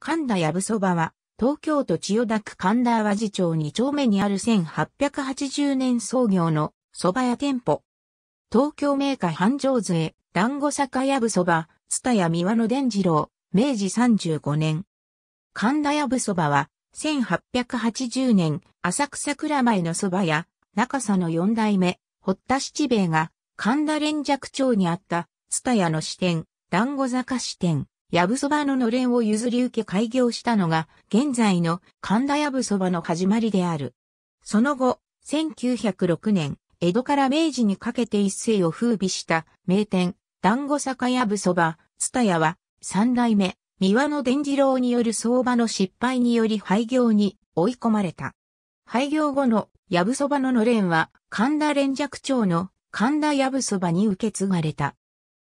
神田やぶそばは、東京都千代田区神田淡路町2丁目にある1880年創業の蕎麦屋店舗。東京名家繁盛杖、団子坂やぶそば、津田屋三輪の伝次郎、明治35年。神田やぶそばは、1880年、浅草蔵前の蕎麦屋、中佐の4代目、堀田七兵衛が、神田連尺町にあった、津田屋の支店、団子坂支店、ヤブそばののれんを譲り受け開業したのが、現在の神田ヤブそばの始まりである。その後、1906年、江戸から明治にかけて一世を風靡した名店、団子酒ヤブそば、つたやは、三代目、三輪の伝次郎による相場の失敗により廃業に追い込まれた。廃業後のヤブそばののれんは、神田連弱町の神田ヤブそばに受け継がれた。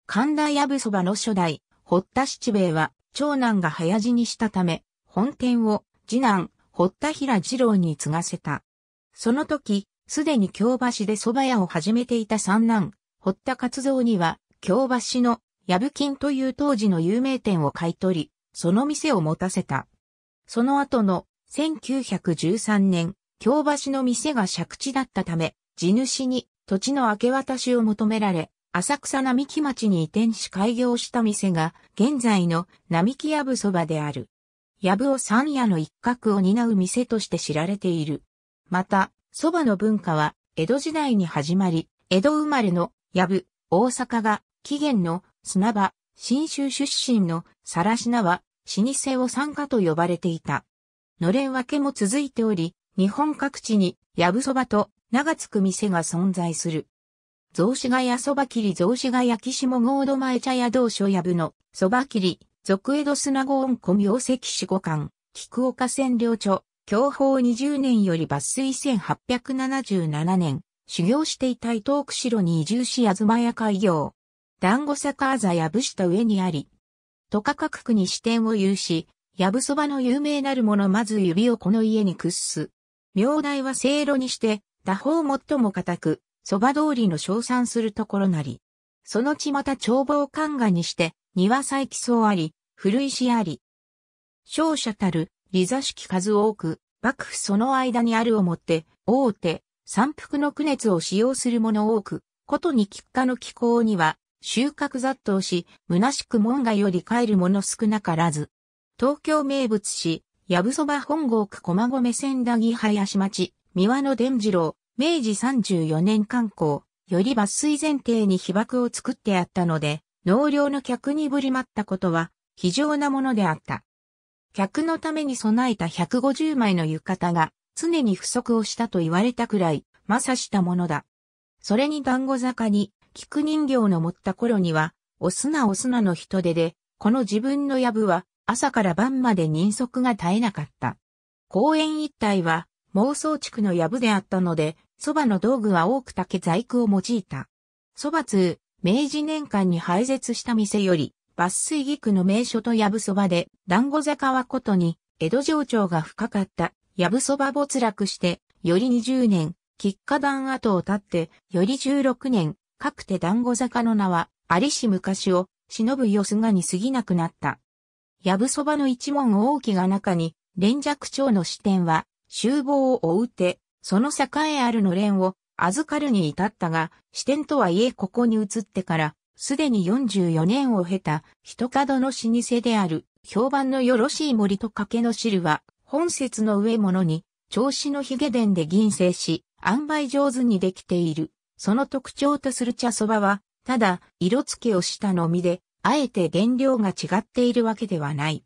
神田ヤブそばの初代、堀田七兵衛は、長男が早死にしたため、本店を次男、堀田平次郎に継がせた。その時、すでに京橋で蕎麦屋を始めていた三男、堀田勝造には、京橋の、矢部金という当時の有名店を買い取り、その店を持たせた。その後の、1913年、京橋の店が借地だったため、地主に土地の明け渡しを求められ、浅草並木町に移転し開業した店が、現在の並木やぶそばである。やぶを山夜の一角を担う店として知られている。また、そばの文化は、江戸時代に始まり、江戸生まれの、やぶ、大阪が、起源の、砂場、新州出身の、さらしなは、老舗を参加と呼ばれていた。のれん分けも続いており、日本各地に、やぶそばと、名がつく店が存在する。雑司ヶ谷そば切り雑司ヶ谷岸も郷土前茶屋道所やぶの、そば切り、俗江戸砂子温古名石四五館、菊岡占領著、享保20年より抜粋1877年、修行していた伊東釧路に移住し東屋開業。団子坂あざやぶした上にあり、都価格区に支店を有し、やぶそばの有名なるものまず指をこの家に屈す。名代はせいろにして、打法最も固く、蕎麦通りの称賛するところなり。その地また眺望看画にして、庭再起草あり、古石あり。勝者たる、利座式数多く、幕府その間にあるをもって、大手、山腹の苦熱を使用する者多く、ことに喫下の気候には、収穫雑踏し、虚しく門外より帰る者少なからず。東京名物市、やぶそば本郷区駒込千駄木林町、三輪の伝次郎、明治34年観光、より抜粋前提に被爆を作ってあったので、納涼の客にぶりまったことは、非常なものであった。客のために備えた150枚の浴衣が、常に不足をしたと言われたくらい、まさしたものだ。それに団子坂に、菊人形の持った頃には、お砂お砂の人手で、この自分の藪は、朝から晩まで人足が絶えなかった。公園一帯は、妄想地区の藪であったので、蕎麦の道具は多く竹細工を用いた。蕎麦通、明治年間に廃絶した店より、抜粋菊の名所とやぶそばで、団子坂はことに、江戸情緒が深かった、やぶそば没落して、より20年、喫下団跡を経って、より16年、各て団子坂の名は、ありし昔を、忍ぶよすがに過ぎなくなった。やぶそばの一門大きが中に、連尺町の支店は、厨房を追うて、その栄あるのれんを預かるに至ったが、支店とはいえここに移ってから、すでに44年を経た、一角の老舗である、評判のよろしい森と掛けの汁は、本節の上物に、調子のヒゲ伝で銀製し、塩梅上手にできている。その特徴とする茶そばは、ただ、色付けをしたのみで、あえて原料が違っているわけではない。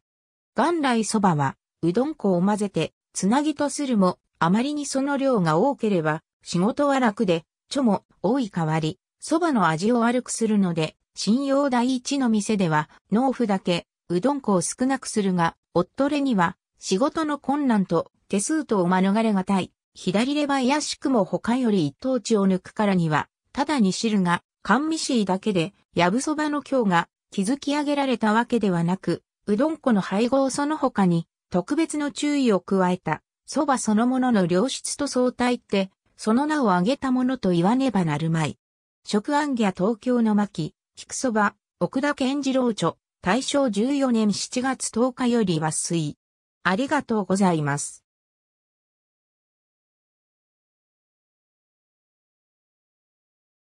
元来そばは、うどん粉を混ぜて、つなぎとするも、あまりにその量が多ければ、仕事は楽で、著も多い代わり、蕎麦の味を悪くするので、信用第一の店では、農夫だけ、うどん粉を少なくするが、夫れには、仕事の困難と、手数とを免れがたい。左レバやしくも他より一等地を抜くからには、ただに汁が、甘味しいだけで、やぶそばの今日が、築き上げられたわけではなく、うどん粉の配合その他に、特別の注意を加えた。蕎麦そのものの良質と相対って、その名を挙げたものと言わねばなるまい。食案家東京の巻、菊蕎麦、奥田健次郎著、大正14年7月10日よりは粋。ありがとうございます。